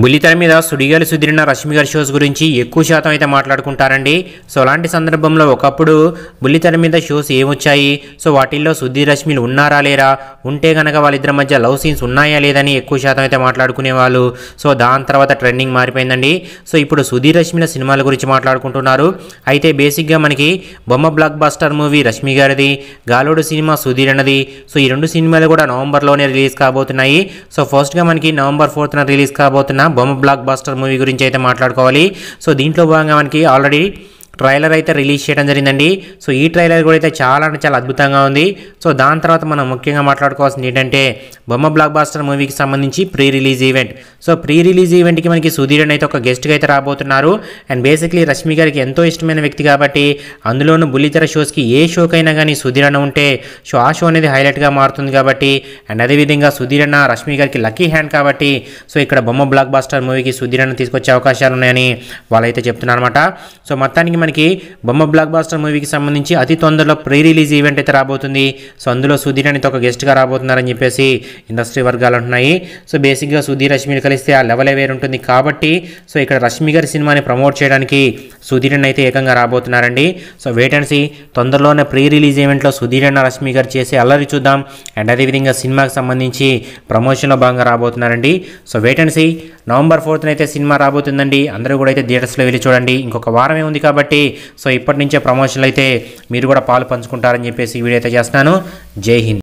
బుల్లితెర మీద సుడిగాలి సుదిరిన రష్మి గారి షోస్ గురించి ఎక్కువ శాతం అయితే మాట్లాడుకుంటారండి సో అలాంటి సందర్భంలో ఒకప్పుడు బుల్లితెర మీద షోస్ ఏమొచ్చాయి సో వాటిల్లో సుధీర్ రష్మిలు ఉన్నారా లేరా ఉంటే గనక వాళ్ళిద్దరి మధ్య లవ్ సీన్స్ ఉన్నాయా లేదని ఎక్కువ శాతం అయితే మాట్లాడుకునేవాళ్ళు సో దాని తర్వాత ట్రెండింగ్ మారిపోయిందండి సో ఇప్పుడు సుధీర్ రష్మిల సినిమాల గురించి మాట్లాడుకుంటున్నారు అయితే బేసిక్గా మనకి బొమ్మ బ్లాక్ బస్టర్ మూవీ రష్మి గారిది గాలోడు సినిమా సుధీర్ అన్నది సో ఈ రెండు సినిమాలు కూడా నవంబర్లోనే రిలీజ్ కాబోతున్నాయి సో ఫస్ట్గా మనకి నవంబర్ ఫోర్త్న రిలీజ్ కాబోతున్నాయి బొమ్మ బ్లాక్ బాస్టర్ మూవీ గురించి అయితే మాట్లాడుకోవాలి సో దీంట్లో భాగంగా మనకి ఆల్రెడీ ట్రైలర్ అయితే రిలీజ్ చేయడం జరిగిందండి సో ఈ ట్రైలర్ కూడా అయితే చాలా అంటే చాలా అద్భుతంగా ఉంది సో దాని తర్వాత మనం ముఖ్యంగా మాట్లాడుకోవాల్సింది ఏంటంటే బొమ్మ బ్లాక్ బాస్టర్ మూవీకి సంబంధించి pre release event so pre release ఈవెంట్కి మనకి సుధీరన్ అయితే ఒక గెస్ట్గా అయితే రాబోతున్నారు అండ్ బేసిక్లీ రష్మి గారికి ఎంతో ఇష్టమైన వ్యక్తి కాబట్టి అందులోనూ బుల్లితెర షోస్కి ఏ షోకైనా కానీ సుధీరన్న ఉంటే సో ఆ షో అనేది హైలైట్గా మారుతుంది కాబట్టి అండ్ అదేవిధంగా సుధీరన్న రష్మి గారికి లక్కీ హ్యాండ్ కాబట్టి సో ఇక్కడ బొమ్మ బ్లాక్ బాస్టర్ మూవీకి సుధీరన్న తీసుకొచ్చే అవకాశాలు ఉన్నాయని వాళ్ళైతే చెప్తున్నారు సో మొత్తానికి మనకి బొమ్మ బ్లాక్ బాస్టర్ మూవీకి సంబంధించి అతి తొందరలో ప్రీ రిలీజ్ ఈవెంట్ అయితే రాబోతుంది సో అందులో సుధీర్ అనేది ఒక గెస్ట్గా రాబోతున్నారని చెప్పేసి ఇండస్ట్రీ వర్గాలు ఉన్నాయి సో బేసిక్గా సుధీర్ రష్మి కలిస్తే ఆ లెవెల్ వేరుంటుంది కాబట్టి సో ఇక్కడ రష్మి గారి సినిమాని ప్రమోట్ చేయడానికి సుధీరన్ అయితే ఏకంగా రాబోతున్నారండి సో వెయిట్ అండ్ సీ తొందరలోనే ప్రీ రిలీజ్ ఈవెంట్లో సుధీరన్న రష్మి గారు చేసే అల్లరి చూద్దాం అండ్ అదేవిధంగా సినిమాకి సంబంధించి ప్రమోషన్లో భాగంగా రాబోతున్నారండి so wait and see November ఫోర్త్న అయితే సినిమా రాబోతుందండి అందరూ కూడా అయితే థియేటర్స్లో వెళ్ళి చూడండి ఇంకొక వారమే ఉంది కాబట్టి సో ఇప్పటి నుంచే ప్రమోషన్లు అయితే మీరు కూడా పాలు పంచుకుంటారని చెప్పేసి వీడియో అయితే చేస్తున్నాను జై హింద్